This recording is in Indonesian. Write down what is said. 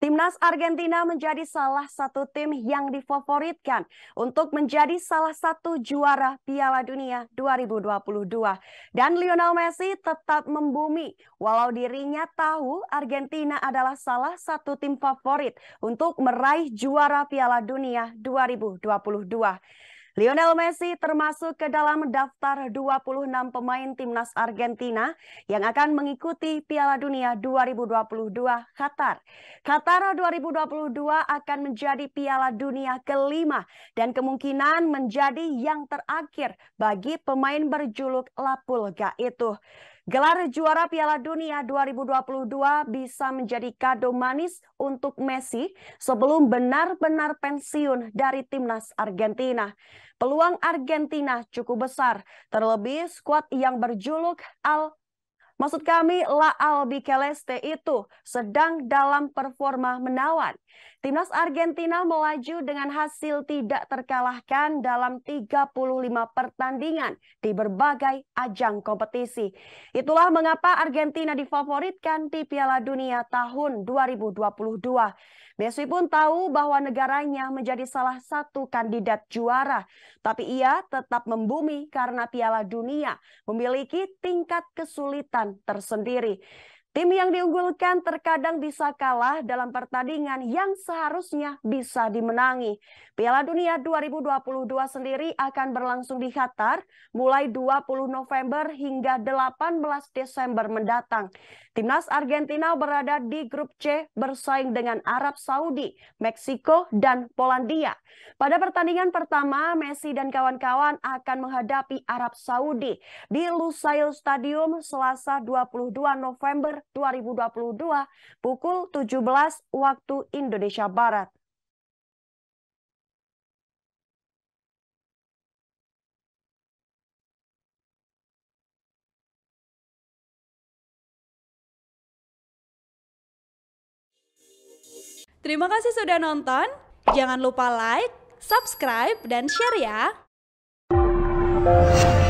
Timnas Argentina menjadi salah satu tim yang difavoritkan untuk menjadi salah satu juara Piala Dunia 2022. Dan Lionel Messi tetap membumi walau dirinya tahu Argentina adalah salah satu tim favorit untuk meraih juara Piala Dunia 2022. Lionel Messi termasuk ke dalam daftar 26 pemain timnas Argentina yang akan mengikuti Piala Dunia 2022 Qatar. Qatar 2022 akan menjadi Piala Dunia kelima dan kemungkinan menjadi yang terakhir bagi pemain berjuluk Lapulga itu. Gelar juara Piala Dunia 2022 bisa menjadi kado manis untuk Messi sebelum benar-benar pensiun dari timnas Argentina peluang Argentina cukup besar, terlebih skuad yang berjuluk Al Maksud kami La Albi Celeste itu sedang dalam performa menawan. Timnas Argentina melaju dengan hasil tidak terkalahkan dalam 35 pertandingan di berbagai ajang kompetisi. Itulah mengapa Argentina difavoritkan di Piala Dunia tahun 2022. Messi pun tahu bahwa negaranya menjadi salah satu kandidat juara, tapi ia tetap membumi karena Piala Dunia memiliki tingkat kesulitan tersendiri. Tim yang diunggulkan terkadang bisa kalah dalam pertandingan yang seharusnya bisa dimenangi. Piala Dunia 2022 sendiri akan berlangsung di Qatar mulai 20 November hingga 18 Desember mendatang. Timnas Argentina berada di grup C bersaing dengan Arab Saudi, Meksiko, dan Polandia. Pada pertandingan pertama, Messi dan kawan-kawan akan menghadapi Arab Saudi di Lusail Stadium Selasa 22 November 2022 pukul 17 waktu Indonesia Barat. Terima kasih sudah nonton. Jangan lupa like, subscribe, dan share ya.